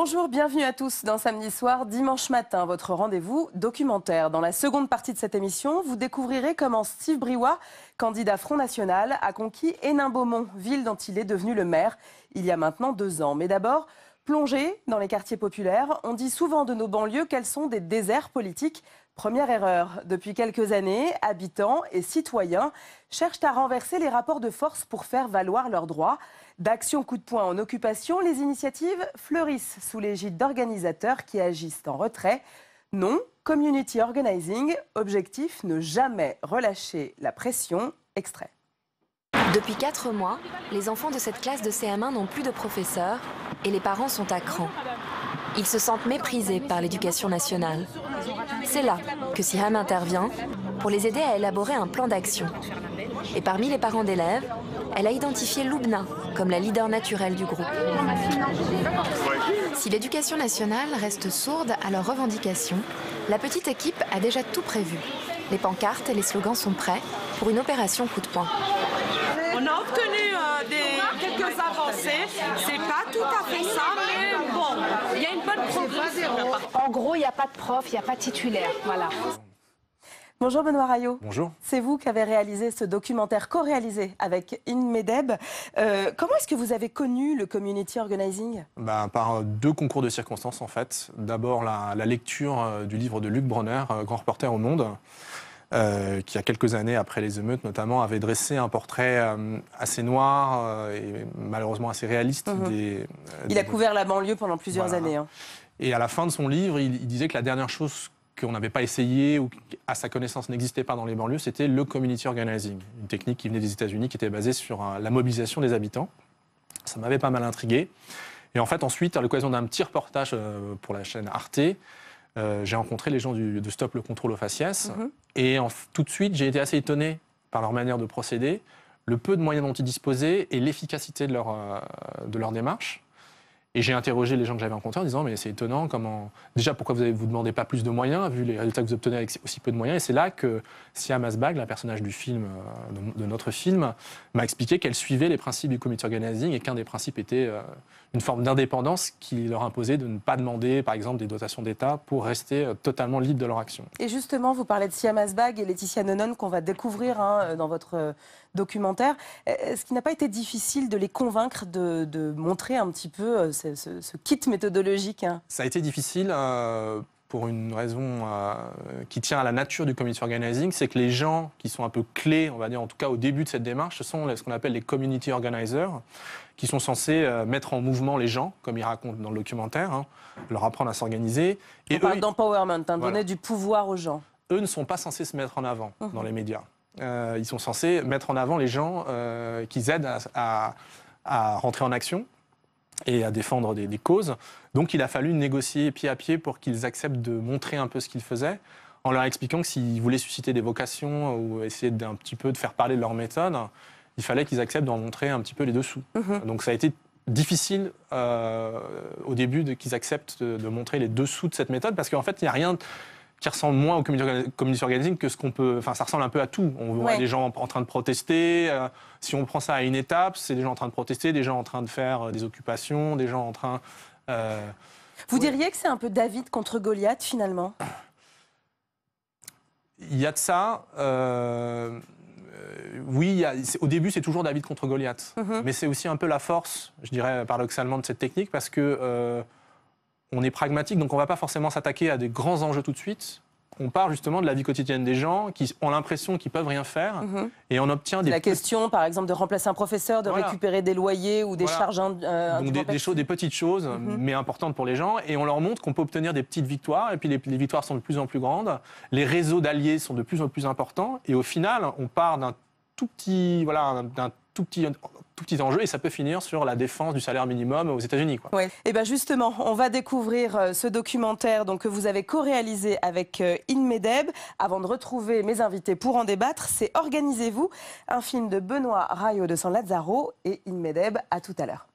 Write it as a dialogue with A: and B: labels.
A: Bonjour, bienvenue à tous dans Samedi Soir, dimanche matin, votre rendez-vous documentaire. Dans la seconde partie de cette émission, vous découvrirez comment Steve Briouat, candidat Front National, a conquis Hénin-Beaumont, ville dont il est devenu le maire il y a maintenant deux ans. Mais d'abord, Plongés dans les quartiers populaires, on dit souvent de nos banlieues qu'elles sont des déserts politiques. Première erreur. Depuis quelques années, habitants et citoyens cherchent à renverser les rapports de force pour faire valoir leurs droits. D'action coup de poing en occupation, les initiatives fleurissent sous l'égide d'organisateurs qui agissent en retrait. Non, community organizing, objectif ne jamais relâcher la pression. Extrait. Depuis quatre mois, les enfants de cette classe de CM1 n'ont plus de professeur et les parents sont à cran. Ils se sentent méprisés par l'éducation nationale. C'est là que SIHAM intervient pour les aider à élaborer un plan d'action. Et parmi les parents d'élèves, elle a identifié Loubna comme la leader naturelle du groupe. Si l'éducation nationale reste sourde à leurs revendications, la petite équipe a déjà tout prévu. Les pancartes et les slogans sont prêts pour une opération coup de poing. On a obtenu euh, quelques avancées. C'est pas tout à fait ça, mais bon, il y a une bonne progression. En gros, il n'y a pas de prof, il n'y a pas de titulaire. Voilà. Bonjour Benoît Rayot. Bonjour. C'est vous qui avez réalisé ce documentaire co-réalisé avec InMedeb. Euh, comment est-ce que vous avez connu le community organizing
B: ben, Par euh, deux concours de circonstances en fait. D'abord la, la, lecture du livre de Luc Bronner, grand reporter au Monde. Euh, qui, il a quelques années, après les émeutes notamment, avait dressé un portrait euh, assez noir euh, et malheureusement assez réaliste. Mhm. Des, il a couvert
A: la banlieue pendant plusieurs années. Hein.
B: Et à la fin de son livre, il, disait que la dernière chose qu'on n'avait pas essayé ou à sa connaissance n'existait pas dans les banlieues, c'était le community organizing, une technique qui venait des États-Unis, qui était basée sur la mobilisation des habitants. Ça m'avait pas mal intrigué. Et en fait, ensuite, à l'occasion d'un petit reportage pour la chaîne Arte, euh, j'ai rencontré les gens du, de Stop le contrôle au faciès. Mhm. Et tout de suite, j'ai été assez étonné par leur manière de procéder, le peu de moyens dont ils disposaient et l'efficacité de leur euh, démarche. Et j'ai interrogé les gens que j'avais rencontrés en disant Mais c'est étonnant, comment. Déjà, pourquoi vous ne vous demandez pas plus de moyens, vu les résultats que vous obtenez avec aussi peu de moyens Et c'est là que Siam Asbag, la personnage du film, euh, de, notre film, m'a expliqué qu'elle suivait les principes du community organizing et qu'un des principes était euh, une forme d'indépendance qui leur imposait de ne pas demander, par exemple, des dotations d'État pour rester euh, totalement libre de leur action.
A: Et justement, vous parlez de Siam Asbag et Laetitia Nonon qu'on va découvrir hein, dans votre documentaire. Est-ce qu'il n'a pas été difficile de les convaincre de, de montrer un petit peu cette ce, kit méthodologique hein.
B: Ça a été difficile euh, pour une raison euh, qui tient à la nature du community organizing, c'est que les gens qui sont un peu clés, on va dire en tout cas au début de cette démarche, ce sont ce qu'on appelle les community organizers, qui sont censés euh, mettre en mouvement les gens, comme ils racontent dans le documentaire, hein, leur apprendre à s'organiser. On eux. parle d'empowerment, hein, donner du pouvoir aux gens. Eux ne sont pas censés se mettre en avant mmh. dans les médias. ils sont censés mettre en avant les gens qu'ils aident à, à rentrer en action et à défendre des, causes. Donc il a fallu négocier pied à pied pour qu'ils acceptent de montrer un peu ce qu'ils faisaient, en leur expliquant que s'ils voulaient susciter des vocations ou essayer d'un petit peu de faire parler de leur méthode, il fallait qu'ils acceptent d'en montrer un petit peu les dessous. Mhm. Donc ça a été difficile euh, au début qu'ils acceptent de, montrer les dessous de cette méthode, parce qu'en fait, il n'y a rien qui ressemble moins au community organizing que ce qu'on peut. Enfin, ça ressemble un peu à tout. On voit des gens en, train de protester. Euh, si on prend ça à une étape, c'est des gens en train de protester, des gens en train de faire euh, des occupations, des gens en train. Euh,
A: Vous diriez que c'est un peu David contre Goliath finalement
B: Il y a de ça. Oui, au début, c'est toujours David contre Goliath. Mm-hmm. Mais c'est aussi un peu la force, je dirais paradoxalement, de cette technique parce que on est pragmatique, donc on ne va pas forcément s'attaquer à des grands enjeux tout de suite. On part justement de la vie quotidienne des gens qui ont l'impression qu'ils peuvent rien faire mhm. et on obtient des... La
A: question, par exemple, de remplacer un professeur, de récupérer des loyers ou des charges... Euh, des,
B: petites choses, mhm. mais importantes pour les gens. Et on leur montre qu'on peut obtenir des petites victoires. Et puis les, les victoires sont de plus en plus grandes. Les réseaux d'alliés sont de plus en plus importants. Et au final, on part d'un tout petit, voilà, d'un tout petit tout petit enjeu et ça peut finir sur la défense du salaire minimum aux États-Unis. Oui, Et
A: eh bien justement, on va découvrir euh, ce documentaire donc, que vous avez co-réalisé avec euh, InMedeb. Avant de retrouver mes invités pour en débattre, c'est Organisez-vous, un film de Benoît Rayo de San Lazzaro et InMedeb. À tout à l'heure.